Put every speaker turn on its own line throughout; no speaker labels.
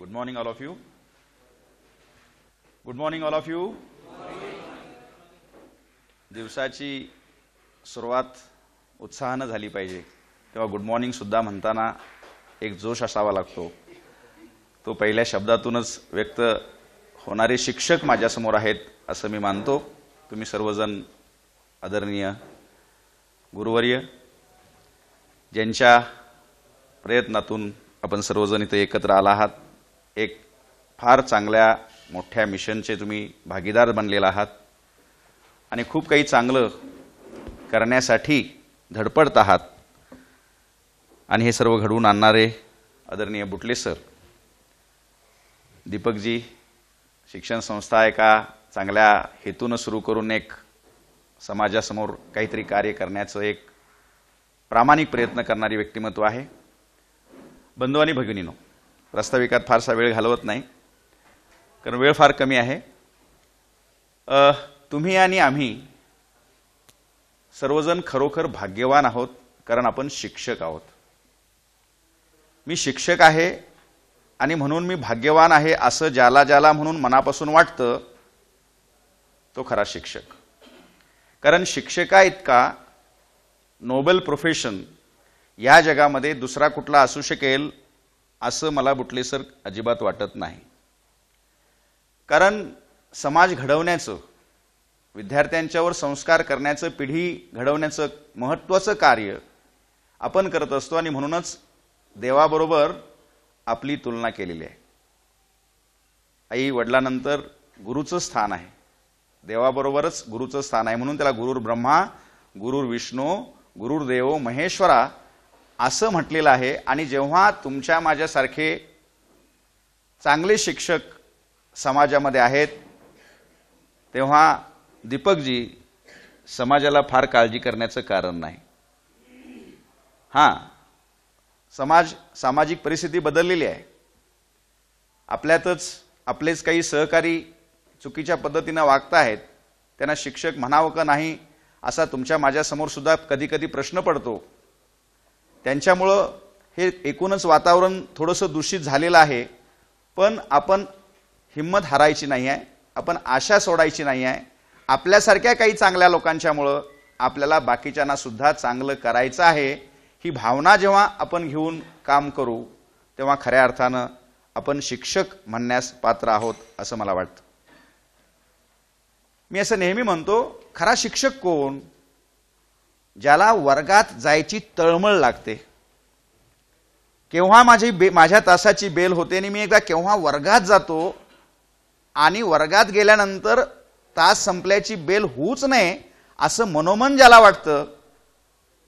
good morning all of you good morning all of you दिवसाची सुरुवात उत्साहानं झाली पाहिजे तेव्हा गुड मॉर्निंग सुद्धा म्हणताना एक जोश असावा लागतो तो पहिल्या शब्दातूनच व्यक्त होणारे शिक्षक माझ्यासमोर आहेत असं मी मानतो तुम्ही सर्वजण आदरणीय गुरुवर्य ज्यांच्या प्रयत्नातून आपण सर्वजण इथे एकत्र आला आहात एक फार चांगल्या मोठ्या मिशनचे तुम्ही भागीदार बनलेला आहात आणि खूप काही चांगलं करण्यासाठी धडपडत आहात आणि हे सर्व घडवून आणणारे आदरणीय बुटले सर दीपकजी शिक्षण संस्था एका चांगल्या हेतूनं सुरू करून एक समाजासमोर काहीतरी कार्य करण्याचं एक प्रामाणिक प्रयत्न करणारी व्यक्तिमत्व आहे बंधू आणि भगिनीनो प्रास्ताविकात फारसा वेळ घालवत नाही कारण वेळ फार कमी आहे तुम्ही आणि आम्ही सर्वजण खरोखर भाग्यवान आहोत कारण आपण शिक्षक आहोत मी शिक्षक आहे आणि म्हणून मी भाग्यवान आहे असं ज्याला ज्याला म्हणून मनापासून वाटतं तो खरा शिक्षक कारण शिक्षका इतका नोबेल प्रोफेशन या जगामध्ये दुसरा कुठला असू शकेल असं मला बुटले सर अजिबात वाटत नाही कारण समाज घडवण्याचं विद्यार्थ्यांच्यावर संस्कार करण्याचं पिढी घडवण्याचं महत्त्वाचं कार्य आपण करत असतो आणि म्हणूनच देवाबरोबर आपली तुलना केलेली आहे आई वडिलानंतर गुरुचं स्थान आहे देवाबरोबरच गुरुचं स्थान आहे म्हणून त्याला गुरुर ब्रह्मा गुरुर विष्णू गुरुर्देव महेश्वरा असं म्हटलेलं आहे आणि जेव्हा तुमच्या माझ्यासारखे चांगले शिक्षक समाजामध्ये आहेत तेव्हा दीपकजी समाजाला फार काळजी करण्याचं कारण नाही हां समाज सामाजिक परिस्थिती बदललेली आहे आपल्यातच आपलेच काही सहकारी चुकीच्या पद्धतीनं वागत आहेत त्यांना शिक्षक म्हणावं का नाही असा तुमच्या माझ्यासमोर सुद्धा कधी कधी प्रश्न पडतो त्यांच्यामुळं हे एकूणच वातावरण थोडंसं दूषित झालेलं आहे पण आपण हिंमत हरायची नाही आहे आपण आशा सोडायची नाही आहे आपल्यासारख्या काही चांगल्या लोकांच्यामुळं आपल्याला बाकीच्यांना सुद्धा चांगलं करायचं आहे ही भावना जेव्हा आपण घेऊन काम करू तेव्हा खऱ्या अर्थानं आपण शिक्षक म्हणण्यास पात्र आहोत असं मला वाटतं मी असं नेहमी म्हणतो खरा शिक्षक कोण ज्याला वर्गात जायची तळमळ लागते केव्हा माझी बे माझ्या तासाची बेल होते आणि मी एकदा केव्हा वर्गात जातो आणि वर्गात गेल्यानंतर तास संपल्याची बेल होऊच नाही असं मनोमन ज्याला वाटतं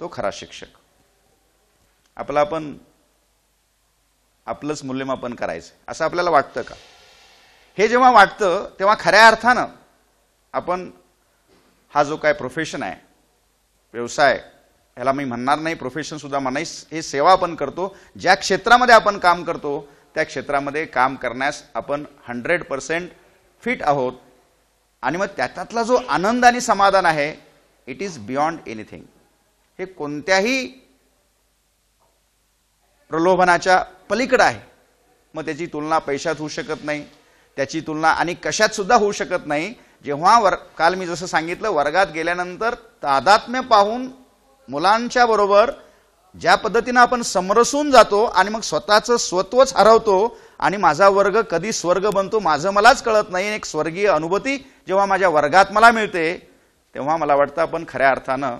तो खरा शिक्षक आपला आपण आपलंच मूल्यमापन करायचं असं आपल्याला वाटतं का हे जेव्हा वाटतं तेव्हा खऱ्या अर्थानं आपण हा जो काय प्रोफेशन आहे व्यवसाय ह्याला मी म्हणणार नाही प्रोफेशनसुद्धा म्हणाई हे सेवा आपण करतो ज्या क्षेत्रामध्ये आपण काम करतो त्या क्षेत्रामध्ये काम करण्यास आपण हंड्रेड पर्सेंट फिट आहोत आणि मग त्यातला जो आनंद आणि समाधान आहे इट इज बियॉन्ड एनिथिंग हे कोणत्याही प्रलोभनाच्या पलीकडं आहे मग त्याची तुलना पैशात होऊ शकत नाही त्याची तुलना आणि कशात सुद्धा होऊ शकत नाही जेव्हा वर काल मी जसं सांगितलं वर्गात गेल्यानंतर तादात्म्य पाहून मुलांच्या बरोबर ज्या पद्धतीनं आपण समरसून जातो आणि मग स्वतःचं स्वत्वच हरवतो आणि माझा वर्ग कधी स्वर्ग बनतो माझं मलाच कळत नाही एक स्वर्गीय अनुभूती जेव्हा माझ्या वर्गात मला मिळते तेव्हा मला वाटतं आपण खऱ्या अर्थानं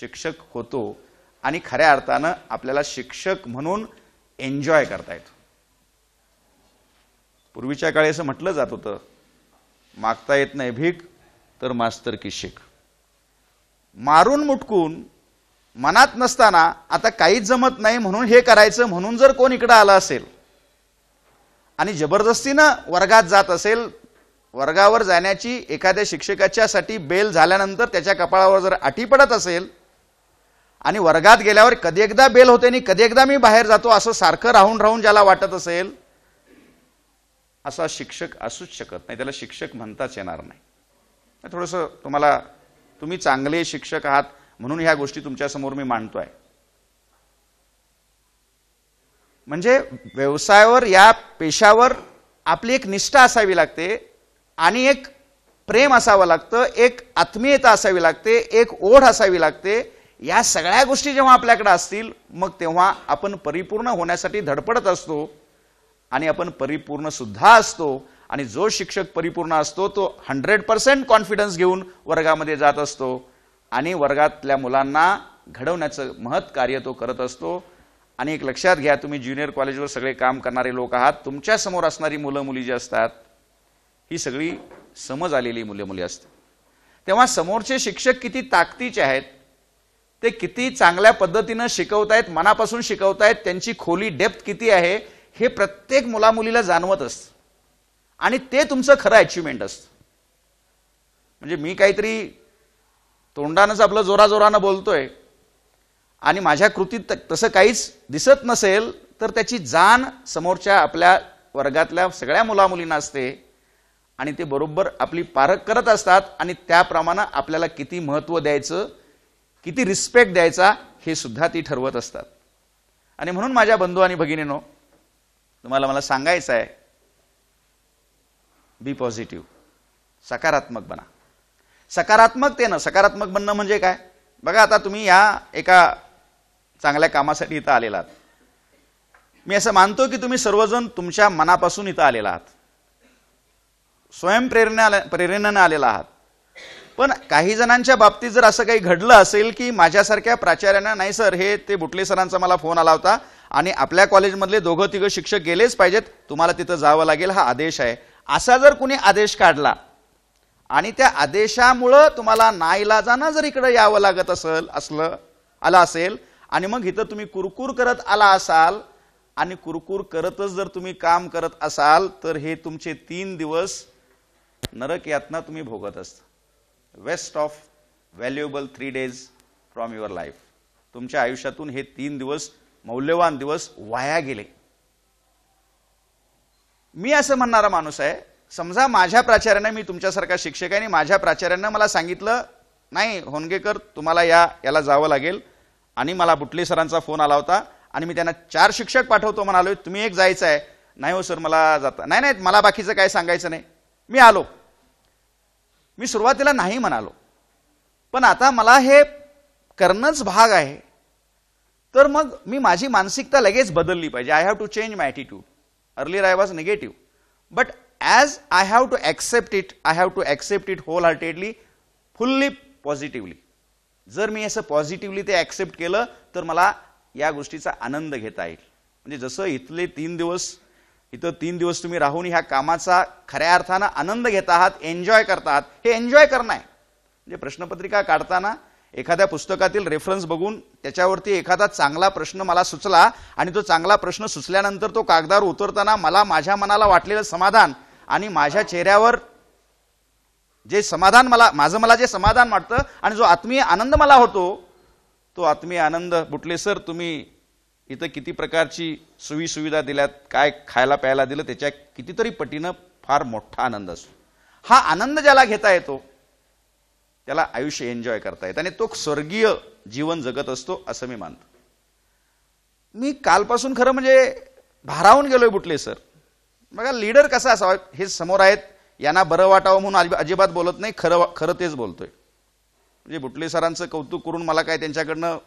शिक्षक होतो आणि खऱ्या अर्थानं आपल्याला शिक्षक म्हणून एन्जॉय करता येतो पूर्वीच्या काळी असं म्हटलं जात होतं मागता येत नाही भीक तर मास्तर की शिक मारून मुटकून मनात नसताना आता काहीच जमत नाही म्हणून हे करायचं म्हणून जर कोण इकडं आलं असेल आणि जबरदस्तीनं वर्गात जात असेल वर्गावर जाण्याची एखाद्या शिक्षकाच्यासाठी बेल झाल्यानंतर त्याच्या कपाळावर जर आठी पडत असेल आणि वर्गात गेल्यावर कधी एकदा बेल होते आणि कधी एकदा मी बाहेर जातो असं सारखं राहून राहून ज्याला वाटत असेल असा शिक्षक असूच शकत नाही त्याला शिक्षक म्हणताच येणार नाही थोडंसं तुम्हाला तुम्ही चांगले शिक्षक आहात म्हणून ह्या गोष्टी तुमच्यासमोर मी मांडतो आहे म्हणजे व्यवसायावर या पेशावर आपली एक निष्ठा असावी लागते आणि एक प्रेम असावं लागतं एक आत्मीयता असावी लागते एक ओढ असावी लागते या सगळ्या गोष्टी जेव्हा आपल्याकडे असतील मग तेव्हा आपण परिपूर्ण होण्यासाठी धडपडत असतो आणि आपण परिपूर्ण सुद्धा असतो आणि जो शिक्षक परिपूर्ण असतो तो हंड्रेड पर्सेंट कॉन्फिडन्स घेऊन वर्गामध्ये जात असतो आणि वर्गातल्या मुलांना घडवण्याचं महत् कार्य तो करत असतो आणि एक लक्षात घ्या तुम्ही ज्युनियर कॉलेजवर सगळे काम करणारे लोक आहात तुमच्या समोर असणारी मुलं मुली जी असतात ही सगळी समज आलेली मुले मुली असतात तेव्हा समोरचे शिक्षक किती ताकदीचे आहेत ते किती चांगल्या पद्धतीनं शिकवतायत मनापासून शिकवतायत त्यांची खोली डेप्थ किती आहे हे प्रत्येक मुलामुलीला जाणवत असतं आणि ते तुमचं खरं अचिव्हमेंट असतं म्हणजे मी काहीतरी तोंडानंच आपलं जोराजोरानं बोलतोय आणि माझ्या कृतीत तसं काहीच दिसत नसेल तर त्याची जाण समोरच्या आपल्या वर्गातल्या सगळ्या मुलामुलींना असते आणि ते बरोबर आपली पारख करत असतात आणि त्याप्रमाणे आपल्याला किती महत्त्व द्यायचं किती रिस्पेक्ट द्यायचा हे सुद्धा ती ठरवत असतात आणि म्हणून माझ्या बंधू आणि भगिनीनो तुम्हाला मला सांगायचं आहे बी पॉझिटिव्ह सकारात्मक बना सकारात्मक ते ना सकारात्मक बनणं म्हणजे काय बघा आता तुम्ही या एका चांगल्या कामासाठी इथं आलेला आहात मी असं मानतो की तुम्ही सर्वजण तुमच्या मनापासून इथं आलेला आहात स्वयंप्रेरणा प्रेरणेनं आलेला आहात पण काही जणांच्या बाबतीत जर असं काही घडलं असेल की माझ्यासारख्या प्राचार्यांना नाही सर हे ते बुटले सरांचा मला फोन आला होता आणि आपल्या कॉलेजमधले दोघं तिघं शिक्षक गेलेच पाहिजेत तुम्हाला तिथं जावं लागेल हा आदेश आहे असा जर कुणी आदेश काढला आणि त्या आदेशामुळं तुम्हाला नाईलाजाना जर इकडं यावं लागत असेल असलं आलं असेल आणि मग इथं तुम्ही कुरकूर करत आला असाल आणि कुरकुर करतच जर तुम्ही काम करत असाल तर हे तुमचे तीन दिवस नरक यातना तुम्ही भोगत असत waste of valuable three days from your life तुमच्या आयुष्यातून हे तीन दिवस मौल्यवान दिवस वाया गेले मी असं म्हणणारा माणूस आहे समजा माझ्या प्राचार्यानं मी तुमच्यासारख्या आणि माझ्या प्राचार्यानं मला सांगितलं नाही होनगेकर तुम्हाला या याला जावं लागेल आणि मला बुटले सरांचा फोन आला होता आणि मी त्यांना चार शिक्षक पाठवतो म्हणालो तुम्ही एक जायचं आहे नाही हो सर मला जाता नाही नाही मला बाकीचं काय सांगायचं नाही मी आलो मी सुरुवातीला नाही म्हणालो पण आता मला हे करणंच भाग आहे तर मग मी माझी मानसिकता लगेच बदलली पाहिजे I have to change my attitude earlier I was negative but as I have to accept it I have to accept it wholeheartedly fully positively जर मी असं पॉझिटिव्हली ते ॲक्सेप्ट केलं तर मला या गोष्टीचा आनंद घेता येईल म्हणजे जसं इथले तीन दिवस इथं तीन दिवस तुम्ही राहून ह्या कामाचा खऱ्या अर्थानं आनंद घेत आहात एन्जॉय करता आहात हे एन्जॉय करणं आहे म्हणजे प्रश्नपत्रिका काढताना एखाद्या पुस्तकातील रेफरन्स बघून त्याच्यावरती एखादा चांगला प्रश्न मला सुचला आणि तो चांगला प्रश्न सुचल्यानंतर तो कागदावर उतरताना मला माझ्या मनाला वाटलेलं समाधान आणि माझ्या चेहऱ्यावर जे समाधान मला माझं मला जे समाधान वाटतं आणि जो आत्मीय आनंद मला होतो तो आत्मीय आनंद बुटले सर तुम्ही इथं किती प्रकारची सुवी सुविधा दिल्यात काय खायला प्यायला दिलं त्याच्या कितीतरी पटीनं फार मोठा आनंद असतो हा आनंद ज्याला घेता येतो त्याला आयुष्य एन्जॉय करता येत आणि तो स्वर्गीय जीवन जगत असतो असं मी मानतो मी कालपासून खरं म्हणजे भारावून गेलोय बुटले सर बघा लीडर कसा असावा हे समोर आहेत यांना बरं वाटावं म्हणून अजिबात बोलत नाही खरं खरं तेच बोलतोय म्हणजे बुटले सरांचं कौतुक करून मला काय त्यांच्याकडनं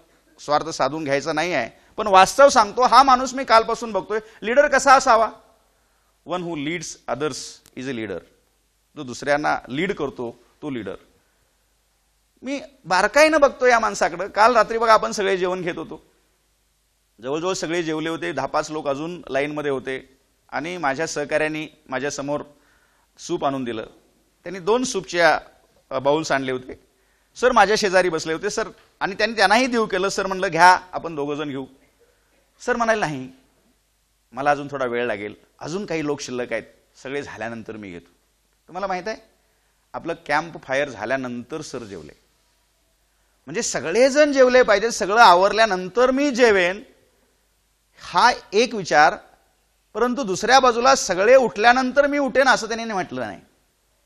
स्वार्थ साधून घ्यायचा नाही आहे पण वास्तव सांगतो हा माणूस मी कालपासून बघतोय लीडर कसा असावा one who leads others is a leader जो दुसऱ्यांना लीड करतो तो लीडर मी बारकाईनं बघतो या माणसाकडं काल रात्री बघा आपण सगळे जेवण घेत होतो जवळजवळ सगळे जेवले होते दहा पाच लोक अजून लाईनमध्ये होते आणि माझ्या सहकाऱ्यांनी माझ्यासमोर सूप आणून दिलं त्यांनी दोन सूपच्या बाउल्स आणले होते सर माझ्या शेजारी बसले होते सर आणि त्यांनी त्यांनाही देऊ केलं सर म्हणलं घ्या आपण दोघंजण घेऊ सर म्हणाले नाही मला अजून थोडा वेळ लागेल अजून काही लोक शिल्लक आहेत सगळे झाल्यानंतर मी घेतो तुम्हाला माहीत आहे आपलं कॅम्प फायर झाल्यानंतर सर जेवले म्हणजे सगळेजण जेवले पाहिजे सगळं आवरल्यानंतर मी जेवेन हा एक विचार परंतु दुसऱ्या बाजूला सगळे उठल्यानंतर मी उठेन असं त्यांनी म्हटलं नाही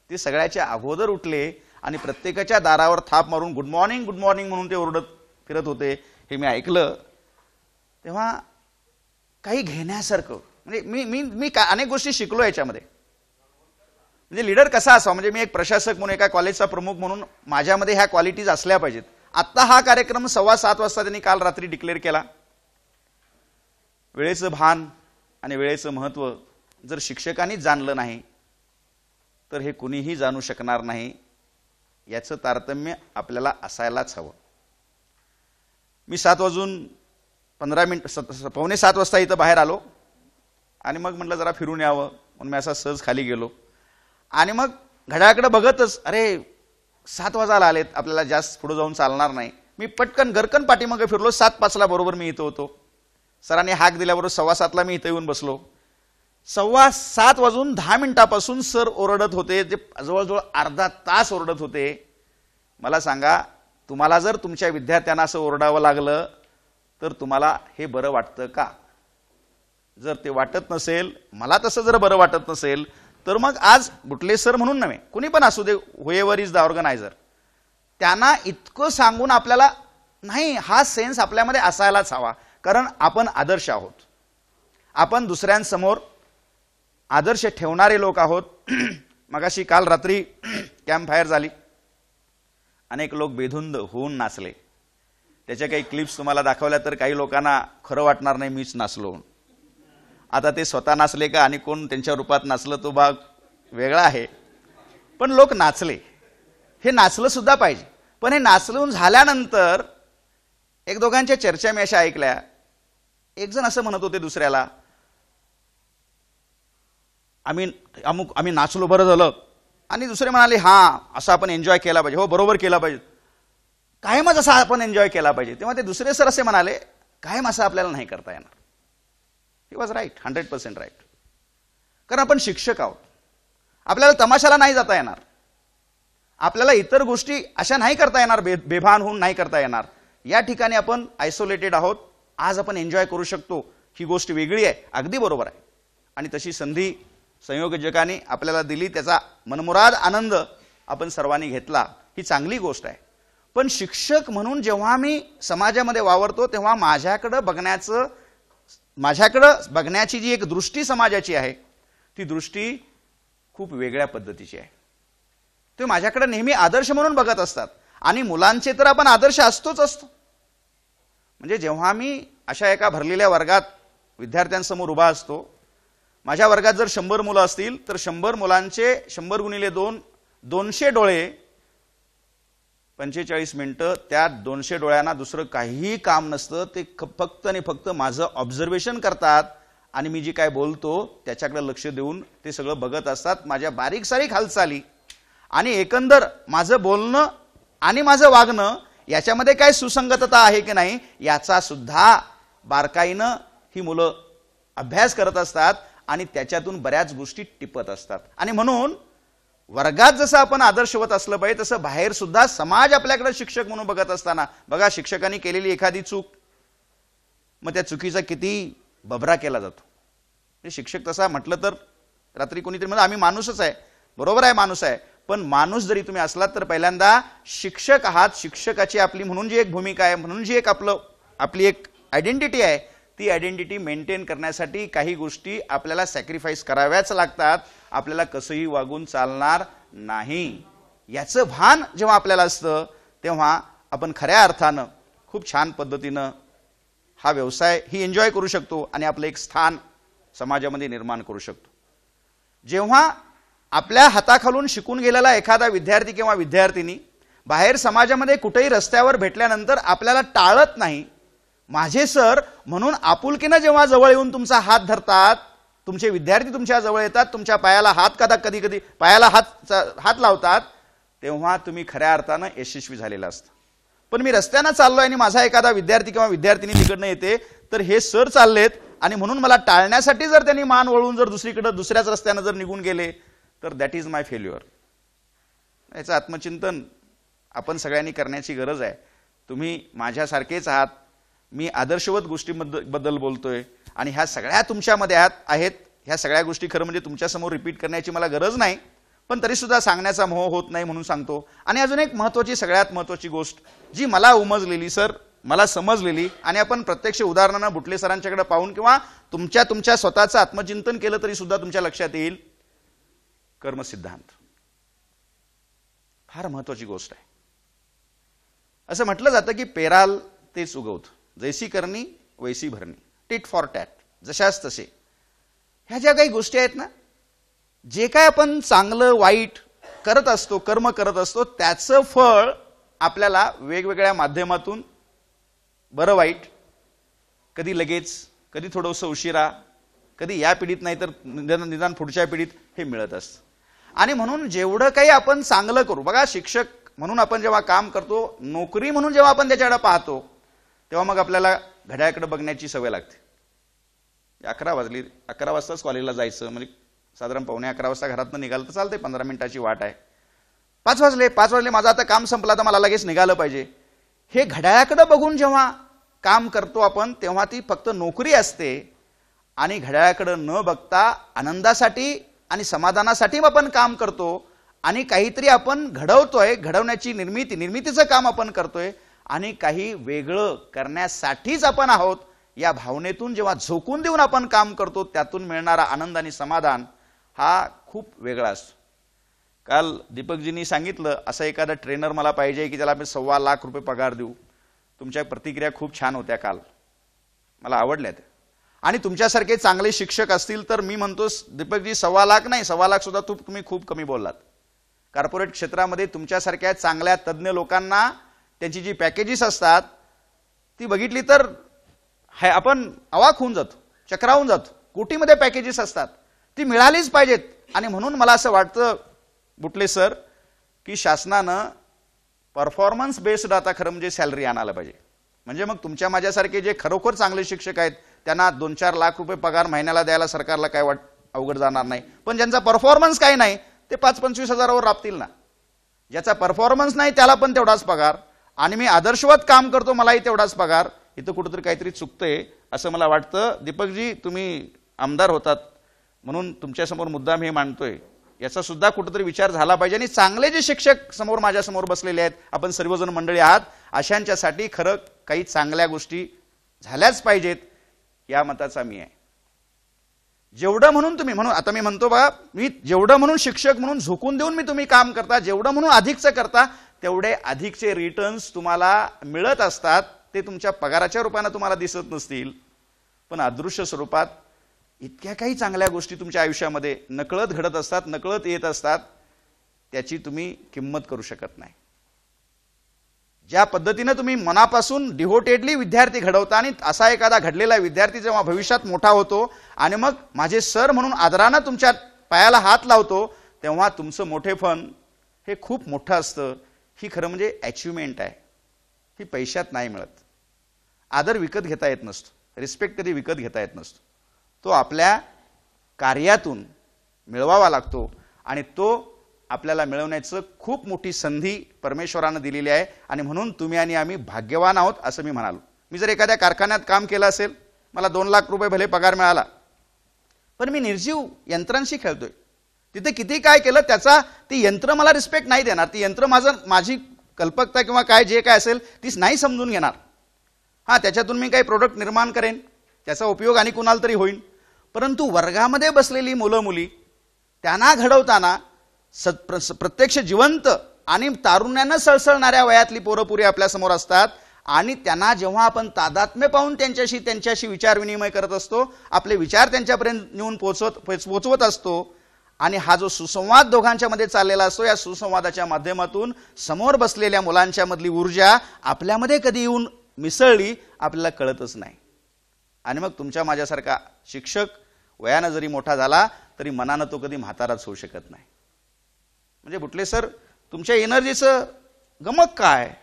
ते सगळ्याच्या अगोदर उठले आणि प्रत्येकाच्या दारावर थाप मारून गुड मॉर्निंग गुड मॉर्निंग म्हणून ते ओरडत फिरत होते हे मी ऐकलं तेव्हा काही घेण्यासारखं म्हणजे मी मी मी का अनेक गोष्टी शिकलो याच्यामध्ये म्हणजे लीडर कसा असावा म्हणजे मी एक प्रशासक म्हणून एका कॉलेजचा प्रमुख म्हणून माझ्यामध्ये ह्या क्वालिटीज असल्या पाहिजेत आत्ता हा कार्यक्रम सव्वा सात वाजता त्यांनी काल रात्री डिक्लेअर केला वेळेचं भान आणि वेळेचं महत्त्व जर शिक्षकांनीच जाणलं नाही तर हे कुणीही जाणू शकणार नाही याचं तारतम्य आपल्याला असायलाच हवं मी सात वाजून पंधरा मिनट स पावणे सात वाजता इथं बाहेर आलो आणि मग म्हटलं जरा फिरून यावं म्हणून मी असा सहज खाली गेलो आणि मग घड्याकडे बघतच अरे सात वाजायला आलेत आपल्याला जास्त पुढे जाऊन चालणार नाही मी पटकन गरकन पाठीमागे फिरलो सात पाचला बरोबर मी इथं होतो सरांनी हाक दिल्याबरोबर सव्वा सातला मी इथं येऊन बसलो सव्वा सात वाजून दहा मिनिटापासून सर ओरडत होते जे जवळजवळ अर्धा तास ओरडत होते मला सांगा तुम्हाला जर तुमच्या विद्यार्थ्यांना असं ओरडावं लागलं तर तुम्हाला हे बरं वाटतं का जर ते वाटत नसेल मला तसं जर बरं वाटत नसेल तर मग आज गुटले सर म्हणून नव्हे कुणी पण असू दे हुएवर इज द ऑर्गनायझर त्यांना इतकं सांगून आपल्याला नाही हा सेन्स आपल्यामध्ये असायलाच हवा कारण आपण आदर्श आहोत आपण दुसऱ्यांसमोर आदर्श ठेवणारे लोक आहोत मगाशी काल रात्री कॅम्प फायर झाली अनेक लोक बेधुंद होऊन नाचले त्याच्या काही क्लिप्स तुम्हाला दाखवल्या तर काही लोकांना खरं वाटणार नाही मीच नाचलो आता ते स्वतः नाचले का आणि कोण त्यांच्या रूपात नाचलं तो भाग वेगळा आहे पण लोक नाचले हे नाचलं सुद्धा पाहिजे पण हे नाचलून झाल्यानंतर एक दोघांच्या चर्चा मी अशा ऐकल्या जण असं म्हणत होते दुसऱ्याला आम्ही अमुक आम्ही नाचलो बरं झालं आणि दुसरे म्हणाले हा असं आपण एन्जॉय केला पाहिजे हो बरोबर केला पाहिजे कायमच असा आपण एन्जॉय केला पाहिजे तेव्हा ते दुसरे सर असे म्हणाले कायम असं आपल्याला नाही करता येणार he was right hundred percent right कारण आपण शिक्षक आहोत आपल्याला तमाशाला नाही जाता येणार आपल्याला इतर गोष्टी अशा नाही करता येणार बे बेभान होऊन नाही करता येणार या ठिकाणी आपण आयसोलेटेड आहोत आज आपण एन्जॉय करू शकतो ही गोष्ट वेगळी आहे अगदी बरोबर आहे आणि तशी संधी संयोगजकाने आपल्याला दिली त्याचा मनमुराद आनंद आपण सर्वांनी घेतला ही चांगली गोष्ट आहे पण शिक्षक म्हणून जेव्हा मी समाजामध्ये वावरतो तेव्हा माझ्याकडं बघण्याचं माझ्याकडं बघण्याची जी एक दृष्टी समाजाची आहे ती दृष्टी खूप वेगळ्या पद्धतीची आहे ते माझ्याकडे नेहमी आदर्श म्हणून बघत असतात आणि मुलांचे तर आपण आदर्श असतोच असतो म्हणजे जेव्हा मी अशा एका भरलेल्या वर्गात विद्यार्थ्यांसमोर उभा असतो माझ्या वर्गात जर शंभर मुलं असतील तर शंभर मुलांचे शंभर गुणिले दोन दोनशे डोळे पंचेचाळीस मिनटं त्या दोनशे डोळ्यांना दुसरं काहीही काम नसतं ते फक्त आणि फक्त माझं ऑब्झर्वेशन करतात आणि मी जी काय बोलतो त्याच्याकडे लक्ष देऊन ते सगळं बघत असतात माझ्या बारीक सारीक हालचाली आणि एकंदर माझं बोलणं आणि माझं वागणं याच्यामध्ये काय सुसंगतता आहे की नाही याचा सुद्धा बारकाईनं ही मुलं अभ्यास करत असतात आणि त्याच्यातून बऱ्याच गोष्टी टिपत असतात आणि म्हणून वर्गात जसं आपण आदर्शवत असलं पाहिजे तसं बाहेर सुद्धा समाज आपल्याकडे शिक्षक म्हणून बघत असताना बघा शिक्षकांनी केलेली एखादी चूक मग त्या चुकीचा किती बबरा केला जातो म्हणजे शिक्षक तसा म्हटलं तर रात्री कोणीतरी म्हणजे आम्ही माणूसच आहे बरोबर आहे माणूस आहे पण माणूस जरी तुम्ही असलात तर पहिल्यांदा शिक्षक आहात शिक्षकाची आपली म्हणून जी एक भूमिका आहे म्हणून जी एक आपलं आपली एक आयडेंटिटी आहे ती आयडेंटिटी मेंटेन करण्यासाठी काही गोष्टी आपल्याला सॅक्रिफाईस कराव्याच लागतात आपल्याला कसंही वागून चालणार नाही याचं भान जेव्हा आपल्याला असतं तेव्हा आपण खऱ्या अर्थानं खूप छान पद्धतीनं हा व्यवसाय ही एन्जॉय करू शकतो आणि आपलं एक स्थान समाजामध्ये निर्माण करू शकतो जेव्हा आपल्या हाताखालून शिकून गेलेला एखादा विद्यार्थी किंवा विद्यार्थिनी बाहेर समाजामध्ये कुठेही रस्त्यावर भेटल्यानंतर आपल्याला टाळत नाही माझे सर म्हणून आपुलकीनं जेव्हा जवळ येऊन तुमचा हात धरतात तुमचे विद्यार्थी तुमच्या जवळ येतात तुमच्या पायाला हात कदा कधी कधी पायाला हात हात लावतात तेव्हा तुम्ही खऱ्या अर्थानं यशस्वी झालेला असता पण मी रस्त्यानं चाललो आणि माझा एखादा विद्यार्थी किंवा विद्यार्थिनी तिकडनं येते तर हे सर चाललेत आणि म्हणून मला टाळण्यासाठी जर त्यांनी मान वळून जर दुसरीकडं दुसऱ्याच रस्त्यानं जर निघून गेले तर दॅट इज माय फेल्युअर याचं आत्मचिंतन आपण सगळ्यांनी करण्याची गरज आहे तुम्ही माझ्यासारखेच आहात मी आदर्शवत गोष्टीबद्दल बोलतोय आणि ह्या सगळ्या तुमच्यामध्ये आहेत ह्या सगळ्या गोष्टी खरं म्हणजे तुमच्यासमोर रिपीट करण्याची मला गरज नाही पण तरीसुद्धा सांगण्याचा मोह होत नाही म्हणून सांगतो आणि अजून एक महत्त्वाची सगळ्यात महत्त्वाची गोष्ट जी मला उमजलेली सर मला समजलेली आणि आपण प्रत्यक्ष उदाहरणानं बुटले सरांच्याकडे पाहून किंवा तुमच्या तुमच्या स्वतःचं आत्मचिंतन केलं तरी सुद्धा तुमच्या लक्षात येईल कर्मसिद्धांत फार महत्वाची गोष्ट आहे असं म्हटलं जातं की पेराल तेच उगवतं जैसी करणी वैसी भरणी टिट फॉर टॅट जशाच तसे ह्या ज्या काही गोष्टी आहेत ना जे काय आपण चांगलं वाईट करत असतो कर्म करत असतो त्याचं फळ आपल्याला वेगवेगळ्या माध्यमातून बरं वाईट कधी लगेच कधी थोडंसं उशिरा कधी या पिढीत नाही तर निदान पुढच्या पिढीत हे मिळत असतं आणि म्हणून जेवढं काही आपण चांगलं करू बघा शिक्षक म्हणून आपण जेव्हा काम करतो नोकरी म्हणून जेव्हा आपण त्याच्याकडे पाहतो तेव्हा मग आपल्याला घड्याळकडे बघण्याची सवय लागते अकरा वाजली अकरा वाजताच कॉलेजला जायचं म्हणजे साधारण पावणे अकरा वाजता घरातनं निघालं तर चालते पंधरा मिनिटाची वाट आहे पाच वाजले पाच वाजले माझं आता काम संपलं तर मला लगेच निघालं पाहिजे हे घड्याळाकडं बघून जेव्हा काम करतो आपण तेव्हा ती फक्त नोकरी असते आणि घड्याळाकडं न बघता आनंदासाठी आणि समाधानासाठी आपण काम करतो आणि काहीतरी आपण घडवतोय घडवण्याची निर्मिती निर्मितीचं काम आपण करतोय आणि काही वेगळं करण्यासाठीच आपण आहोत या भावनेतून जेव्हा झोकून देऊन आपण काम करतो त्यातून मिळणारा आनंद आणि समाधान हा खूप वेगळा असतो काल दीपकजींनी सांगितलं असं एखादा ट्रेनर मला पाहिजे की त्याला आम्ही सव्वा लाख रुपये पगार देऊ तुमच्या प्रतिक्रिया खूप छान होत्या काल मला आवडल्यात आणि तुमच्यासारखे चांगले शिक्षक असतील तर मी म्हणतो दीपकजी सव्वा लाख नाही सव्वा लाख सुद्धा तू तुम्ही खूप कमी बोललात कॉर्पोरेट क्षेत्रामध्ये तुमच्यासारख्या चांगल्या तज्ज्ञ लोकांना त्यांची जी पॅकेजेस असतात ती बघितली तर हाय आपण अवाक होऊन जातो चक्रावून जातो कोटीमध्ये पॅकेजेस असतात ती मिळालीच पाहिजेत आणि म्हणून मला असं वाटतं बुटले सर की शासनानं परफॉर्मन्स बेस्ड आता खरं म्हणजे सॅलरी आणायला पाहिजे म्हणजे मग तुमच्या माझ्यासारखे जे खरोखर चांगले शिक्षक आहेत त्यांना दोन चार लाख रुपये पगार महिन्याला द्यायला सरकारला काय वाट अवघड जाणार नाही पण ज्यांचा परफॉर्मन्स काही नाही ते पाच पंचवीस हजारावर राबतील ना ज्याचा परफॉर्मन्स नाही त्याला पण तेवढाच पगार आणि मी आदर्शवत काम करतो मलाही तेवढाच पगार इथं कुठंतरी काहीतरी चुकतंय असं मला वाटतं दीपकजी तुम्ही आमदार होतात म्हणून तुमच्यासमोर मुद्दाम हे मांडतोय याचा सुद्धा कुठंतरी विचार झाला पाहिजे आणि चांगले जे शिक्षक समोर माझ्यासमोर बसलेले आहेत आपण सर्वजण मंडळी आहात अशांच्यासाठी खरं काही चांगल्या गोष्टी झाल्याच पाहिजेत या मताचा मी आहे जेवढं म्हणून तुम्ही म्हणून आता मी म्हणतो बा मी जेवढं म्हणून शिक्षक म्हणून झोकून देऊन मी तुम्ही काम करता जेवढं म्हणून अधिकचं करता तेवढे अधिकचे रिटर्न्स तुम्हाला मिळत असतात ते तुमच्या पगाराच्या रूपानं तुम्हाला दिसत नसतील पण अदृश्य स्वरूपात इतक्या काही चांगल्या गोष्टी तुमच्या आयुष्यामध्ये नकळत घडत असतात नकळत येत असतात त्याची तुम्ही किंमत करू शकत नाही ज्या पद्धतीनं तुम्ही मनापासून डिव्होटेडली विद्यार्थी घडवता आणि असा एखादा घडलेला विद्यार्थी जेव्हा भविष्यात मोठा होतो आणि मग माझे सर म्हणून आदरानं तुमच्या पायाला हात लावतो तेव्हा तुमचं मोठेपण हे खूप मोठं असतं ही खरं म्हणजे अचिव्हमेंट आहे ही पैशात नाही मिळत आदर विकत घेता येत नसतो रिस्पेक्ट कधी विकत घेता येत नसतो तो आपल्या कार्यातून मिळवावा लागतो आणि तो आपल्याला मिळवण्याचं खूप मोठी संधी परमेश्वरानं दिलेली आहे आणि म्हणून तुम्ही आणि आम्ही भाग्यवान आहोत असं मी म्हणालो मी जर एखाद्या कारखान्यात काम केलं असेल मला दोन लाख रुपये भले पगार मिळाला पण मी निर्जीव यंत्रांशी खेळतोय तिथे किती काय केलं त्याचा ती यंत्र मला रिस्पेक्ट नाही देणार ती यंत्र माझं माझी कल्पकता किंवा काय जे काय असेल तीच नाही समजून घेणार हां त्याच्यातून मी काही प्रोडक्ट निर्माण करेन त्याचा उपयोग आणि कुणाला तरी होईल परंतु वर्गामध्ये बसलेली मुलं मुली त्यांना घडवताना प्रत्यक्ष जिवंत आणि तारुण्यानं सळसळणाऱ्या वयातली पोरपुरी आपल्यासमोर असतात आणि त्यांना जेव्हा आपण तादात्म्य पाहून त्यांच्याशी त्यांच्याशी विचारविनिमय करत असतो आपले विचार त्यांच्यापर्यंत नेऊन पोचवत पोचवत असतो आणि हा जो सुसंवाद दोघांच्या मध्ये चाललेला असतो या सुसंवादाच्या माध्यमातून समोर बसलेल्या मुलांच्या मधली ऊर्जा आपल्यामध्ये कधी येऊन मिसळली आपल्याला कळतच नाही आणि मग तुमच्या माझ्यासारखा शिक्षक वयानं जरी मोठा झाला तरी मनानं तो कधी म्हाताराच होऊ शकत नाही म्हणजे बुटले सर तुमच्या एनर्जीचं गमक काय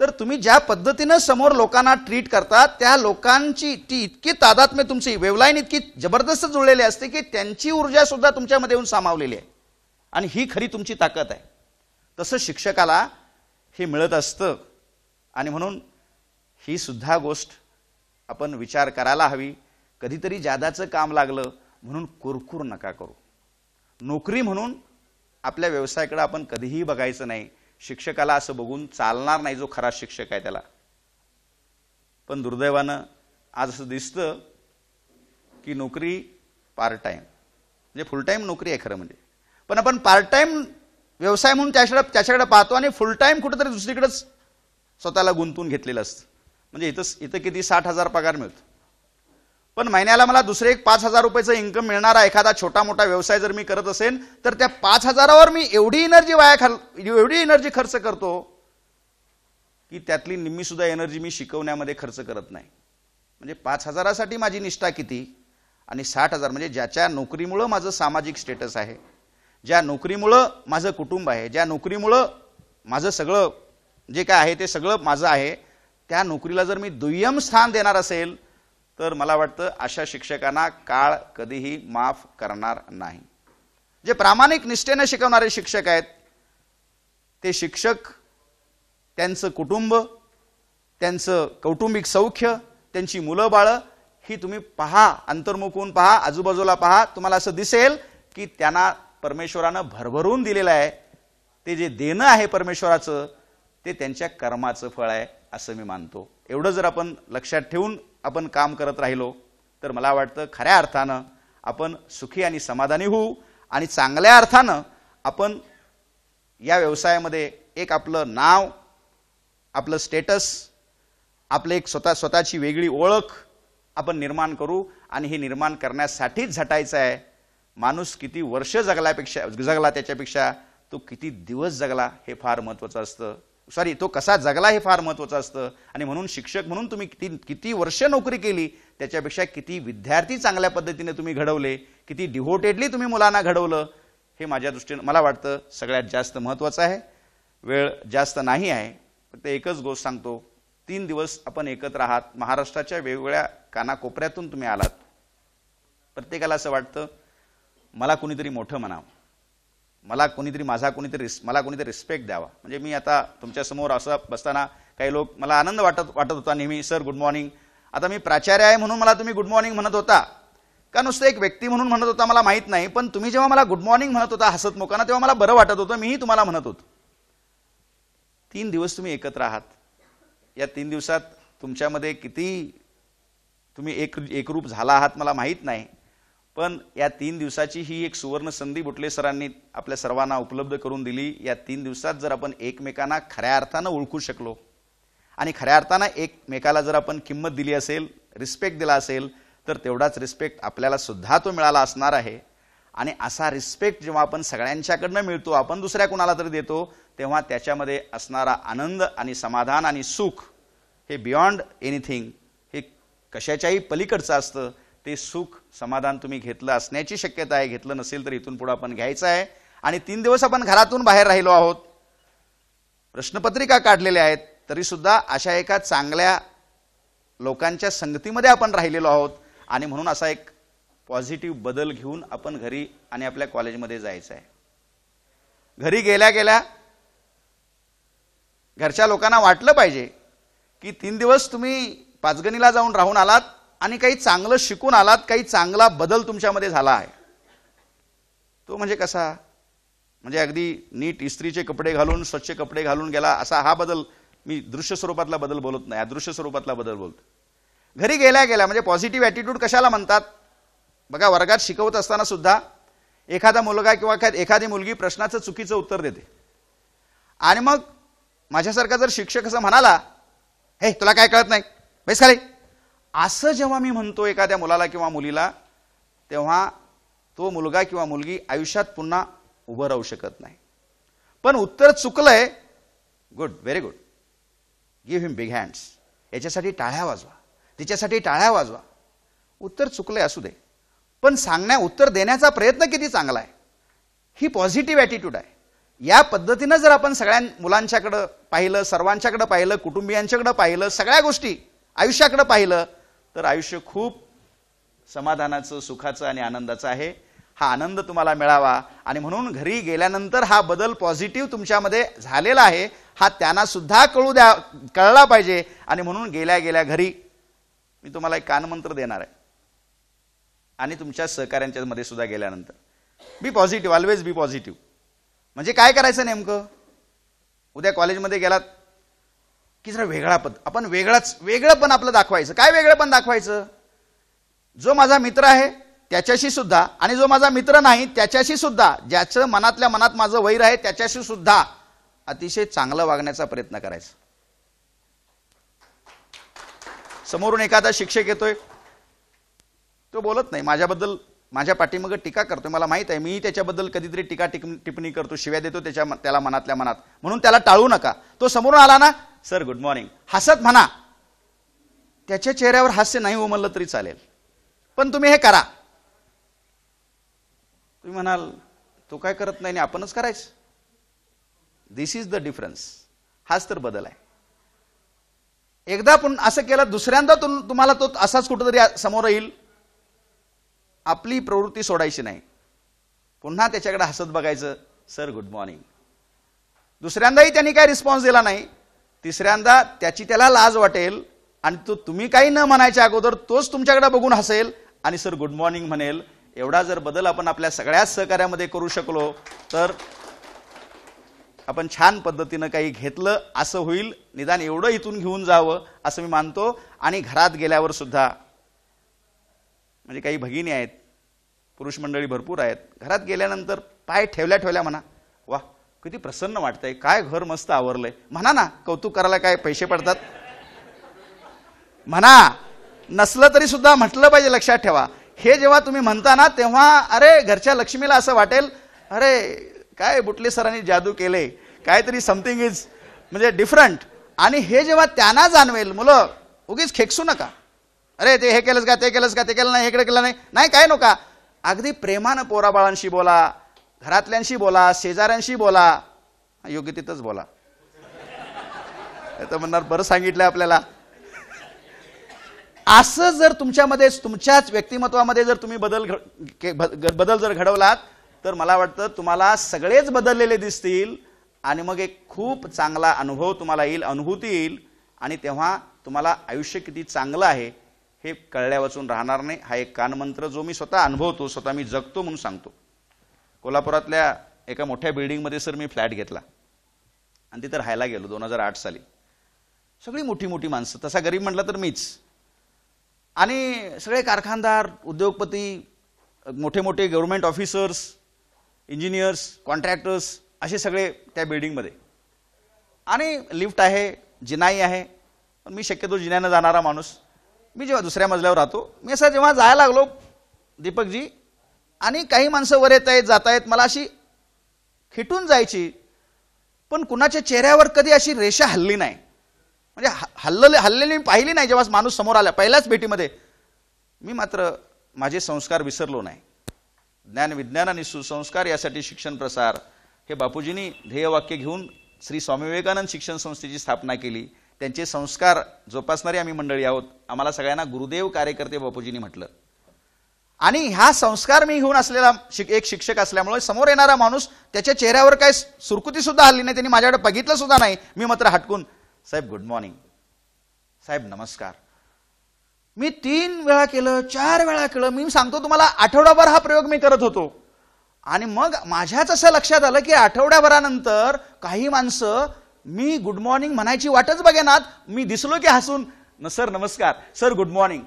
तर तुम्ही ज्या पद्धतीनं समोर लोकांना ट्रीट करता त्या लोकांची ती इतकी तादात्म्य म्हणजे तुमची वेवलाईन इतकी जबरदस्त जुळलेली असते की त्यांची ऊर्जा सुद्धा तुमच्यामध्ये येऊन सामावलेली आहे आणि ही खरी तुमची ताकद आहे तसं शिक्षकाला हे मिळत असतं आणि म्हणून ही सुद्धा गोष्ट आपण विचार करायला हवी कधीतरी जादाचं काम लागलं म्हणून कुरकुर नका करू नोकरी म्हणून आपल्या व्यवसायाकडे आपण कधीही बघायचं नाही शिक्षकाला असं बघून चालणार नाही जो खरा शिक्षक आहे त्याला पण दुर्दैवानं आज असं दिसतं की नोकरी पार्ट टाईम म्हणजे फुल टाईम नोकरी आहे खरं म्हणजे पण आपण पार्ट टाईम व्यवसाय म्हणून त्याच्याकडे त्याच्याकडे पाहतो आणि फुल टाईम कुठंतरी दुसरीकडेच स्वतःला गुंतवून घेतलेलं असतं म्हणजे इथं इथं किती साठ हजार पगार मिळतो पण महिन्याला मला दुसरे एक पाच हजार रुपयेचं इन्कम मिळणारा एखादा छोटा मोठा व्यवसाय जर मी करत असेल तर त्या पाच हजारावर मी एवढी एनर्जी वाया खाल एवढी एनर्जी खर्च करतो की त्यातली निम्मी सुद्धा एनर्जी मी शिकवण्यामध्ये खर्च करत नाही म्हणजे पाच हजारासाठी माझी निष्ठा किती आणि साठ हजार म्हणजे ज्याच्या नोकरीमुळं माझं सामाजिक स्टेटस आहे ज्या नोकरीमुळं माझं कुटुंब आहे ज्या नोकरीमुळं माझं सगळं जे काय आहे ते सगळं माझं आहे त्या नोकरीला जर मी दुय्यम स्थान देणार असेल तर मला वाटतं अशा शिक्षकांना काळ कधीही माफ करणार नाही जे प्रामाणिक निष्ठेने शिकवणारे शिक्षक आहेत ते शिक्षक त्यांचं कुटुंब त्यांचं कौटुंबिक सौख्य त्यांची मुलं बाळं ही तुम्ही पहा अंतर्मुखून पहा आजूबाजूला पहा तुम्हाला असं दिसेल की त्यांना परमेश्वरानं भरभरून दिलेलं आहे ते जे देणं आहे परमेश्वराचं ते त्यांच्या कर्माचं फळ आहे असं मी मानतो एवढं जर आपण लक्षात ठेवून आपण काम करत राहिलो तर मला वाटतं खऱ्या अर्थानं आपण सुखी आणि समाधानी होऊ आणि चांगल्या अर्थानं आपण या व्यवसायामध्ये एक आपलं नाव आपलं स्टेटस आपलं एक स्वतः स्वतःची वेगळी ओळख आपण निर्माण करू आणि हे निर्माण करण्यासाठीच झटायचं आहे माणूस किती वर्ष जगल्यापेक्षा जगला त्याच्यापेक्षा तो किती दिवस जगला हे फार महत्त्वाचं असतं सॉरी तो कसा जगला हे फार महत्त्वाचं असतं आणि म्हणून शिक्षक म्हणून तुम्ही किती किती वर्ष नोकरी केली त्याच्यापेक्षा किती विद्यार्थी चांगल्या पद्धतीने तुम्ही घडवले किती डिव्होटेडली तुम्ही मुलांना घडवलं हे माझ्या दृष्टीनं मला वाटतं सगळ्यात जास्त महत्त्वाचं आहे वेळ जास्त नाही आहे फक्त एकच गोष्ट सांगतो तीन दिवस आपण एकत्र आहात महाराष्ट्राच्या वेगवेगळ्या कानाकोपऱ्यातून तुम्ही आलात प्रत्येकाला असं वाटतं मला कुणीतरी मोठं म्हणावं मला कोणीतरी माझा कोणीतरी रिस् मला कोणीतरी रिस्पेक्ट द्यावा म्हणजे मी आता तुमच्यासमोर असं बसताना काही लोक मला आनंद वाटत वाटत होता नेहमी सर गुड मॉर्निंग आता मी प्राचार्य आहे म्हणून मला तुम्ही गुड मॉर्निंग म्हणत होता का नुसतं एक व्यक्ती म्हणून म्हणत होता मला माहीत नाही पण तुम्ही जेव्हा मला गुड मॉर्निंग म्हणत होता हसत मोकाना तेव्हा मला बरं वाटत होतं मीही तुम्हाला म्हणत होतो तीन दिवस तुम्ही एकत्र आहात या तीन दिवसात तुमच्यामध्ये किती तुम्ही एक एकरूप झाला आहात मला माहीत नाही पण या तीन दिवसाची ही एक सुवर्ण संधी बुटले सरांनी आपल्या सर्वांना उपलब्ध करून दिली या तीन दिवसात जर आपण एकमेकांना खऱ्या अर्थानं ओळखू शकलो आणि खऱ्या अर्थानं एकमेकाला जर आपण किंमत दिली असेल रिस्पेक्ट दिला असेल तर तेवढाच रिस्पेक्ट आपल्याला सुद्धा तो मिळाला असणार आहे आणि असा रिस्पेक्ट जेव्हा आपण सगळ्यांच्याकडनं मिळतो आपण दुसऱ्या कुणाला तरी देतो तेव्हा त्याच्यामध्ये असणारा आनंद आणि समाधान आणि सुख हे बियॉन्ड एनिथिंग हे कशाच्याही पलीकडचं असतं ते सुख समाधान तुम्ही घेतलं असण्याची शक्यता आहे घेतलं नसेल तर इथून पुढे आपण घ्यायचं आहे आणि तीन दिवस आपण घरातून बाहेर राहिलो आहोत प्रश्नपत्रिका काढलेल्या आहेत तरीसुद्धा अशा एका चांगल्या लोकांच्या संगतीमध्ये आपण राहिलेलो आहोत आणि म्हणून असा एक पॉझिटिव्ह बदल घेऊन आपण घरी आणि आपल्या कॉलेजमध्ये जायचं आहे घरी गेल्या गेल्या घरच्या लोकांना वाटलं पाहिजे की तीन दिवस तुम्ही पाचगणीला जाऊन राहून आलात आणि काही चांगलं शिकून आलात काही चांगला बदल तुमच्यामध्ये झाला आहे तो म्हणजे कसा म्हणजे अगदी नीट इस्त्रीचे कपडे घालून स्वच्छ कपडे घालून गेला असा हा बदल मी दृश्य स्वरूपातला बदल बोलत नाही अदृश्य स्वरूपातला बदल बोलतो घरी गेल्या गेल्या म्हणजे पॉझिटिव्ह ॲटिट्यूड कशाला म्हणतात बघा वर्गात शिकवत असताना सुद्धा एखादा मुलगा किंवा एखादी मुलगी प्रश्नाचं चुकीचं उत्तर देते आणि मग माझ्यासारखा जर शिक्षक असं म्हणाला हे तुला काय कळत नाही बेस खाली असं जेव्हा मी म्हणतो एखाद्या मुलाला किंवा मुलीला तेव्हा तो मुलगा किंवा मुलगी आयुष्यात पुन्हा उभं राहू शकत नाही पण उत्तर चुकलंय good very good give him big hands याच्यासाठी टाळ्या वाजवा तिच्यासाठी टाळ्या वाजवा उत्तर चुकलंय असू दे पण सांगण्या उत्तर देण्याचा प्रयत्न किती चांगला आहे ही पॉझिटिव्ह ॲटिट्यूड आहे या पद्धतीनं जर आपण सगळ्या मुलांच्याकडं पाहिलं सर्वांच्याकडं पाहिलं कुटुंबियांच्याकडं पाहिलं सगळ्या गोष्टी आयुष्याकडं पाहिलं तर आयुष्य खूप समाधानाचं सुखाचं आणि आनंदाचं आहे हा आनंद तुम्हाला मिळावा आणि म्हणून घरी गेल्यानंतर हा बदल पॉझिटिव्ह तुमच्यामध्ये झालेला आहे हा त्यांना सुद्धा कळू द्या कळला पाहिजे आणि म्हणून गेल्या गेल्या घरी मी तुम्हाला एक कानमंत्र देणार आहे आणि तुमच्या सहकाऱ्यांच्या मध्ये सुद्धा गेल्यानंतर be positive always be positive म्हणजे काय करायचं नेमकं उद्या कॉलेजमध्ये गेलात की जरा वेगळा पद आपण वेगळाच वेगळं पण आपलं दाखवायचं काय वेगळं पण दाखवायचं जो माझा मित्र आहे त्याच्याशी सुद्धा आणि जो माझा मित्र नाही त्याच्याशी सुद्धा ज्याचं मनातल्या मनात माझं वैर आहे त्याच्याशी सुद्धा अतिशय चांगलं वागण्याचा प्रयत्न करायचा समोरून एखादा शिक्षक येतोय तो बोलत नाही माझ्याबद्दल माझ्या पाठीमागं टीका करतो मला माहीत आहे मी त्याच्याबद्दल कधीतरी टीका टिक टिप्पणी करतो शिव्या देतो त्याच्या त्याला मनातल्या मनात म्हणून त्याला टाळू नका तो समोरून आला ना सर गुड मॉर्निंग हसत म्हणा त्याच्या चेहऱ्यावर हास्य नाही उमललं तरी चालेल पण तुम्ही हे करा तुम्ही म्हणाल तो काय करत नाही आपणच करायचं दिस इज द डिफरन्स हाच तर बदल आहे एकदा पण असं केलं दुसऱ्यांदा तुम्हाला तो असाच कुठंतरी समोर येईल आपली प्रवृत्ती सोडायची नाही पुन्हा त्याच्याकडे हसत बघायचं सर गुड मॉर्निंग दुसऱ्यांदाही त्यांनी काही रिस्पॉन्स दिला नाही तिसऱ्यांदा त्याची त्याला लाज वाटेल आणि तो तुम्ही काही न म्हणायच्या अगोदर तोच तुमच्याकडे बघून हसेल आणि सर गुड मॉर्निंग म्हणेल एवढा जर बदल आपण आपल्या सगळ्याच सहकार्यामध्ये करू शकलो तर आपण छान पद्धतीनं काही घेतलं असं होईल निदान एवढं इथून घेऊन जावं असं मी मानतो आणि घरात गेल्यावर सुद्धा म्हणजे काही भगिनी आहेत पुरुष मंडळी भरपूर आहेत घरात गेल्यानंतर पाय ठेवल्या ठेवल्या म्हणा वा किती प्रसन्न वाटतंय काय घर मस्त आवरलंय म्हणा ना कौतुक करायला काय पैसे पडतात म्हणा नसलं तरी सुद्धा म्हटलं पाहिजे लक्षात ठेवा हे जेव्हा तुम्ही म्हणता ना तेव्हा अरे घरच्या लक्ष्मीला असं वाटेल अरे काय बुटले सरांनी जादू केले काहीतरी समथिंग इज म्हणजे डिफरंट आणि हे जेव्हा त्यांना जाणवेल मुलं उगीच खेकसू नका अरे ते हे केलंच का ते केलंच का ते केलं नाही हेकडे केलं नाही नाही काय नका अगदी प्रेमानं पोराबाळांशी बोला घरातल्यांशी बोला शेजाऱ्यांशी बोला योग्य तिथंच बोला तर म्हणणार बरं सांगितलं आपल्याला असं जर तुमच्यामध्ये तुमच्याच व्यक्तिमत्वामध्ये जर तुम्ही बदल बदल जर घडवलात तर मला वाटतं तुम्हाला सगळेच बदललेले दिसतील आणि मग एक खूप चांगला अनुभव तुम्हाला येईल अनुभूती येईल आणि तेव्हा तुम्हाला आयुष्य किती चांगलं आहे हे कळल्या वाचून राहणार नाही हा एक कानमंत्र जो मी स्वतः अनुभवतो स्वतः मी जगतो म्हणून सांगतो कोल्हापुरातल्या एका मोठ्या बिल्डिंगमध्ये सर मी फ्लॅट घेतला आणि तिथं राहायला गेलो दोन हजार आठ साली सगळी मोठी मोठी माणसं तसा गरीब म्हटलं तर मीच आणि सगळे कारखानदार उद्योगपती मोठे मोठे गव्हर्मेंट ऑफिसर्स इंजिनियर्स कॉन्ट्रॅक्टर्स असे सगळे त्या बिल्डिंगमध्ये आणि लिफ्ट आहे जिनाई आहे पण मी शक्यतो जिन्यानं जाणारा माणूस मी जेव्हा दुसऱ्या मजल्यावर राहतो मी असं जेव्हा जायला लागलो दीपकजी आणि काही माणसं वर येत आहेत जात आहेत मला अशी खिटून जायची पण कुणाच्या चेहऱ्यावर कधी अशी रेषा हल्ली नाही म्हणजे हल्लले हल्लेली मी पाहिली नाही जेव्हा माणूस समोर आला पहिल्याच भेटीमध्ये मी मात्र माझे संस्कार विसरलो नाही ज्ञान विज्ञान आणि सुसंस्कार यासाठी शिक्षण प्रसार हे बापूजींनी ध्येयवाक्य घेऊन श्री स्वामी विवेकानंद शिक्षण संस्थेची स्थापना केली त्यांचे संस्कार जोपासणारी आम्ही मंडळी आहोत आम्हाला सगळ्यांना गुरुदेव कार्यकर्ते बापूजींनी म्हटलं आणि ह्या संस्कार मी घेऊन असलेला शिक एक शिक्षक असल्यामुळे समोर येणारा माणूस त्याच्या चेहऱ्यावर काय सुरकुती सुद्धा आली नाही त्यांनी माझ्याकडे बघितलं सुद्धा नाही मी मात्र हटकून साहेब गुड मॉर्निंग साहेब नमस्कार मी तीन वेळा केलं चार वेळा केलं मी सांगतो तुम्हाला आठवडाभर हा प्रयोग मी करत होतो आणि मग माझ्याच असं लक्षात आलं की आठवड्याभरानंतर काही माणसं मी गुड मॉर्निंग म्हणायची वाटच बघेनात मी दिसलो की हसून न सर नमस्कार सर गुड मॉर्निंग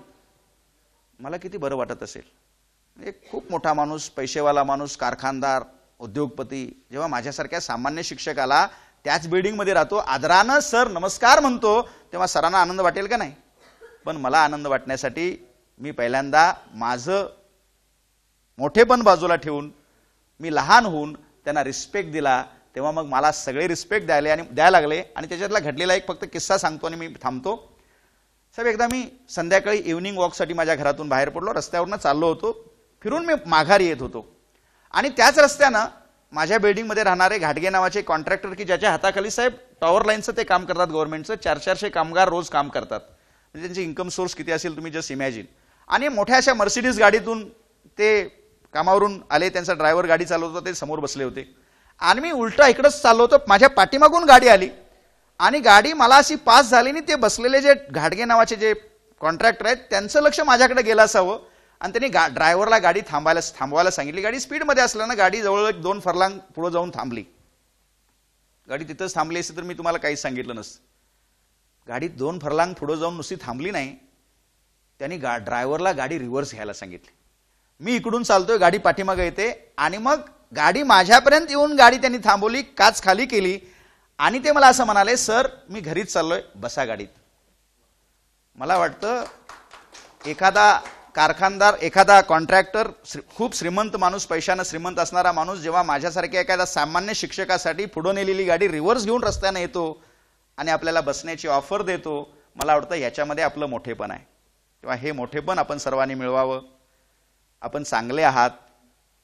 मला किती बरं वाटत असेल एक खूप मोठा माणूस पैसेवाला माणूस कारखानदार उद्योगपती जेव्हा माझ्यासारख्या सामान्य शिक्षकाला त्याच बिल्डिंगमध्ये राहतो आदरानं सर नमस्कार म्हणतो तेव्हा सरांना आनंद वाटेल का नाही पण मला आनंद वाटण्यासाठी मी पहिल्यांदा माझं मोठेपण बाजूला ठेवून मी लहान होऊन त्यांना रिस्पेक्ट दिला तेव्हा मग मला सगळे रिस्पेक्ट द्यायला आणि द्यायला लागले आणि त्याच्यातला घडलेला एक फक्त किस्सा सांगतो आणि मी थांबतो साहेब एकदा मी संध्याकाळी इव्हनिंग वॉकसाठी माझ्या घरातून बाहेर पडलो रस्त्यावरनं चाललो होतो फिरून मी माघारी येत होतो आणि त्याच रस्त्यानं माझ्या बिल्डिंगमध्ये राहणारे घाटगे नावाचे कॉन्ट्रॅक्टर की ज्याच्या हाताखाली साहेब टॉवर लाईनचं ते काम करतात गव्हर्नमेंटचं चार चारशे कामगार रोज काम करतात म्हणजे त्यांचे इन्कम सोर्स किती असेल तुम्ही जस्ट इमॅजिन आणि मोठ्या अशा मर्सिडीज गाडीतून ते कामावरून आले त्यांचा ड्रायव्हर गाडी चालवत होता ते समोर बसले होते आणि मी उलटा इकडंच चाललो होतो माझ्या पाठीमागून गाडी आली आणि गाडी मला अशी पास झाली आणि ते बसलेले जे घाडगे नावाचे जे कॉन्ट्रॅक्टर आहेत त्यांचं लक्ष माझ्याकडे गेलं असावं आणि त्यांनी गा ड्रायव्हरला गाडी थांबायला थांबवायला सांगितली गाडी स्पीडमध्ये असल्यानं गाडी जवळ एक दोन फरलांग पुढं जाऊन थांबली गाडी तिथंच थांबली असते तर मी तुम्हाला काहीच सांगितलं नसतं गाडी दोन फरलांग पुढं जाऊन नुसती थांबली नाही त्यांनी गा ड्रायव्हरला गाडी रिव्हर्स घ्यायला सांगितली मी इकडून चालतोय गाडी पाठीमागं येते आणि मग गाडी माझ्यापर्यंत येऊन गाडी त्यांनी थांबवली काच खाली केली आणि ते मला असं म्हणाले सर मी घरीच चाललोय बसा गाडीत मला वाटतं एखादा कारखानदार एखादा कॉन्ट्रॅक्टर श्री, खूप श्रीमंत माणूस पैशानं श्रीमंत असणारा माणूस जेव्हा माझ्यासारख्या एखाद्या सामान्य शिक्षकासाठी पुढं नेलेली गाडी रिव्हर्स घेऊन रस्त्याने येतो आणि आपल्याला बसण्याची ऑफर देतो मला वाटतं याच्यामध्ये आपलं मोठेपण आहे किंवा हे मोठेपण आपण सर्वांनी मिळवावं आपण चांगले आहात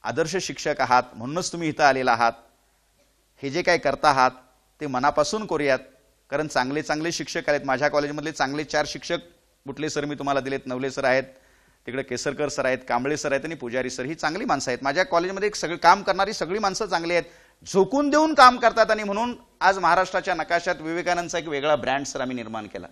आदर्श शिक्षक आहात म्हणूनच तुम्ही इथं आलेला आहात हे जे काय करता आहात ते मनापासून करूयात कारण चांगले चांगले शिक्षक आहेत माझ्या कॉलेजमधले चांगले चार शिक्षक बुटले सर मी तुम्हाला दिलेत नवले सर आहेत तिकडे केसरकर सर आहेत कांबळे सर आहेत आणि पुजारी सर ही चांगली माणसं आहेत माझ्या कॉलेजमध्ये एक सगळी काम करणारी सगळी माणसं चांगली आहेत झोकून देऊन काम करतात आणि म्हणून आज महाराष्ट्राच्या नकाशात विवेकानंदचा एक वेगळा ब्रँड सर आम्ही निर्माण केला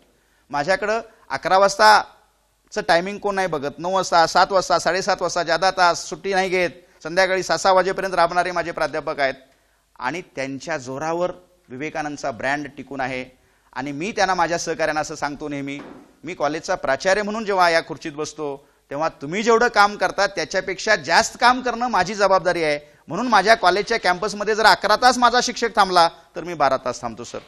माझ्याकडं अकरा वाजताचं टायमिंग कोण नाही बघत नऊ वाजता सात वाजता साडेसात वाजता जादा तास सुट्टी नाही घेत संध्याकाळी सहा सहा वाजेपर्यंत राबणारे माझे प्राध्यापक आहेत आणि त्यांच्या जोरावर विवेकानंदचा ब्रँड टिकून आहे आणि मी त्यांना माझ्या सहकार्यांना असं सांगतो नेहमी मी कॉलेजचा प्राचार्य म्हणून जेव्हा या खुर्चीत बसतो तेव्हा तुम्ही जेवढं काम करता त्याच्यापेक्षा जास्त काम करणं माझी जबाबदारी आहे म्हणून माझ्या कॉलेजच्या कॅम्पसमध्ये जर अकरा तास माझा शिक्षक थांबला तर मी बारा तास थांबतो सर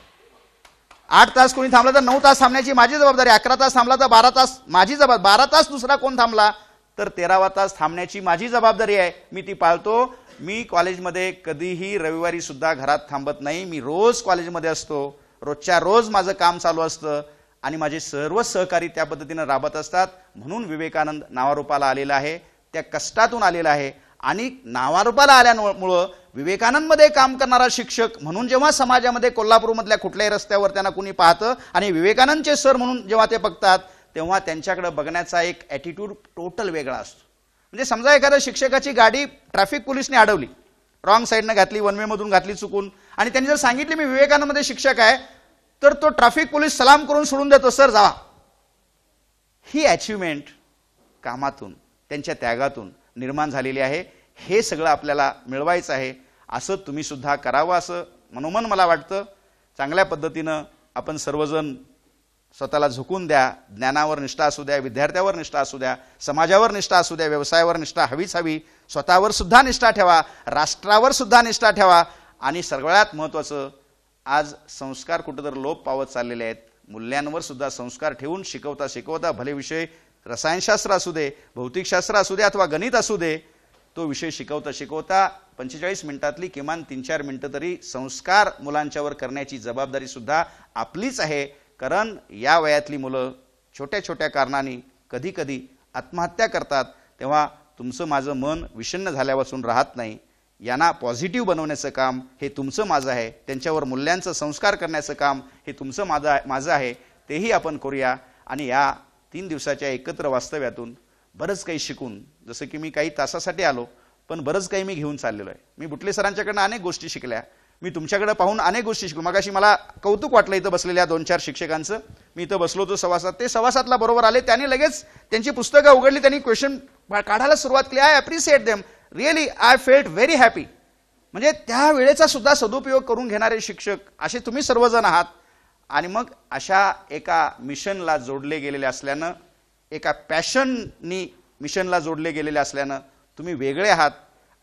आठ तास कोणी थांबला तर नऊ तास थांबण्याची माझी जबाबदारी अकरा तास थांबला तर बारा तास माझी जबाब बारा तास दुसरा कोण थांबला तर तेरावा तास थांबण्याची माझी जबाबदारी आहे मी ती पाळतो मी कॉलेजमध्ये कधीही रविवारी सुद्धा घरात थांबत नाही मी रोज कॉलेजमध्ये असतो रोजच्या रोज माझं काम चालू असतं आणि माझे सर्व सहकारी त्या पद्धतीनं राबत असतात म्हणून विवेकानंद नावारूपाला आलेला आहे त्या कष्टातून आलेला आहे आणि नावारूपाला आल्यामुळं विवेकानंदमध्ये काम करणारा शिक्षक म्हणून जेव्हा समाजामध्ये कोल्हापूरमधल्या कुठल्याही रस्त्यावर त्यांना कुणी पाहतं आणि विवेकानंदचे सर म्हणून जेव्हा ते बघतात तेव्हा त्यांच्याकडे बघण्याचा एक ॲटिट्यूड टोटल वेगळा असतो म्हणजे समजा एखाद्या शिक्षकाची गाडी ट्रॅफिक पोलिसने अडवली रॉंग साईडनं घातली वन वनवेमधून घातली चुकून आणि त्यांनी जर सांगितले मी विवेकानंदमध्ये शिक्षक आहे तर तो ट्रॅफिक पोलीस सलाम करून सोडून देतो सर जावा ही अचिव्हमेंट कामातून त्यांच्या त्यागातून निर्माण झालेली आहे हे सगळं आपल्याला मिळवायचं आहे असं तुम्ही सुद्धा करावं असं मनोमन मला वाटतं चांगल्या पद्धतीनं आपण सर्वजण स्वतःला झुकून द्या ज्ञानावर निष्ठा असू द्या विद्यार्थ्यावर निष्ठा असू द्या समाजावर निष्ठा असू द्या व्यवसायावर निष्ठा हवीच हवी स्वतःवर सुद्धा निष्ठा ठेवा राष्ट्रावर सुद्धा निष्ठा ठेवा आणि सगळ्यात महत्त्वाचं आज संस्कार तर लोप पावत चाललेले आहेत मूल्यांवर सुद्धा संस्कार ठेवून शिकवता शिकवता भले विषय रसायनशास्त्र असू दे भौतिकशास्त्र असू दे अथवा गणित असू दे तो विषय शिकवता शिकवता पंचेचाळीस मिनिटातली किमान तीन चार मिनटं तरी संस्कार मुलांच्यावर करण्याची जबाबदारीसुद्धा आपलीच आहे कारण या वयातली मुलं छोट्या छोट्या कारणाने कधीकधी आत्महत्या करतात तेव्हा तुमचं माझं मन विषण्ण झाल्यापासून राहत नाही यांना पॉझिटिव्ह बनवण्याचं काम हे तुमचं माझं आहे त्यांच्यावर मूल्यांचं संस्कार करण्याचं काम हे तुमचं माझं माझं आहे तेही आपण करूया आणि या तीन दिवसाच्या एकत्र वास्तव्यातून बरंच काही शिकून जसं की मी काही तासासाठी आलो पण बरंच काही मी घेऊन चाललेलो आहे मी बुटले सरांच्याकडनं अनेक गोष्टी शिकल्या मी तुमच्याकडे पाहून अनेक गोष्टी शिकलो मगाशी मला कौतुक वाटलं इथं बसलेल्या दोन चार शिक्षकांचं मी इथं बसलो होतो सवासात ते सवासातला बरोबर आले त्याने लगेच त्यांची पुस्तकं उघडली त्यांनी क्वेश्चन काढायला सुरुवात केली I appreciate them really I felt very happy म्हणजे त्या वेळेचा सुद्धा सदुपयोग करून घेणारे शिक्षक असे तुम्ही सर्वजण आहात आणि मग अशा एका मिशनला जोडले गेलेले असल्यानं एका पॅशननी मिशनला जोडले गेलेले असल्यानं तुम्ही वेगळे आहात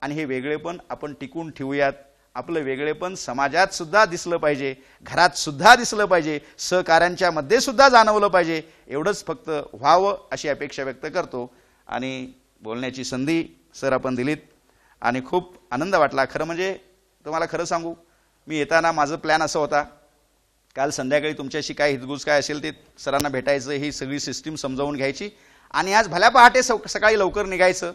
आणि हे वेगळे पण आपण टिकून ठेवूयात आपलं वेगळेपण समाजात सुद्धा दिसलं पाहिजे घरात सुद्धा दिसलं पाहिजे सहकाऱ्यांच्या मध्ये सुद्धा जाणवलं पाहिजे एवढंच फक्त व्हावं अशी अपेक्षा व्यक्त करतो आणि बोलण्याची संधी सर आपण दिलीत आणि खूप आनंद वाटला खरं म्हणजे तुम्हाला खरं सांगू मी येताना माझं प्लॅन असं होता काल संध्याकाळी तुमच्याशी काय हितगुज काय असेल ते सरांना भेटायचं ही सगळी सिस्टीम समजावून घ्यायची आणि आज भल्या पहाटे सकाळी लवकर निघायचं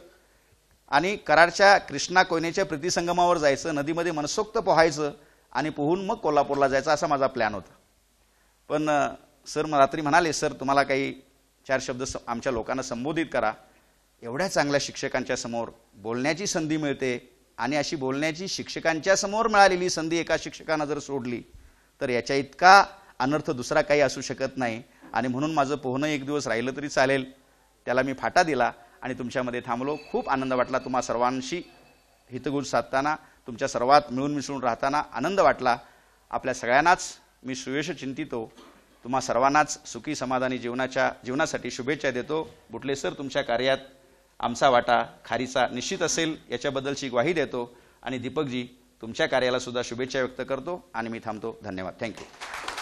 आणि कराडच्या कृष्णा कोयनेच्या प्रीतीसंगमावर जायचं नदीमध्ये मनसोक्त पोहायचं आणि पोहून मग कोल्हापूरला जायचं असा माझा प्लॅन होता पण सर मग रात्री म्हणाले सर तुम्हाला काही चार शब्द स आमच्या लोकांना संबोधित करा एवढ्या चांगल्या शिक्षकांच्या समोर बोलण्याची संधी मिळते आणि अशी बोलण्याची शिक्षकांच्या समोर मिळालेली संधी एका शिक्षकानं जर सोडली तर याच्या इतका अनर्थ दुसरा काही असू शकत नाही आणि म्हणून माझं पोहणं एक दिवस राहिलं तरी चालेल त्याला मी फाटा दिला आणि तुमच्यामध्ये थांबलो खूप आनंद वाटला तुम्हा सर्वांशी हितगुज साधताना तुमच्या सर्वात मिळून मिसळून राहताना आनंद वाटला आपल्या सगळ्यांनाच मी सुयश चिंतितो तुम्हा सर्वांनाच सुखी समाधानी जीवनाच्या जीवनासाठी शुभेच्छा देतो बुटले सर तुमच्या कार्यात आमचा वाटा खारीचा निश्चित असेल याच्याबद्दलची ग्वाही देतो आणि दीपकजी तुमच्या कार्यालासुद्धा शुभेच्छा व्यक्त करतो आणि मी थांबतो धन्यवाद थँक्यू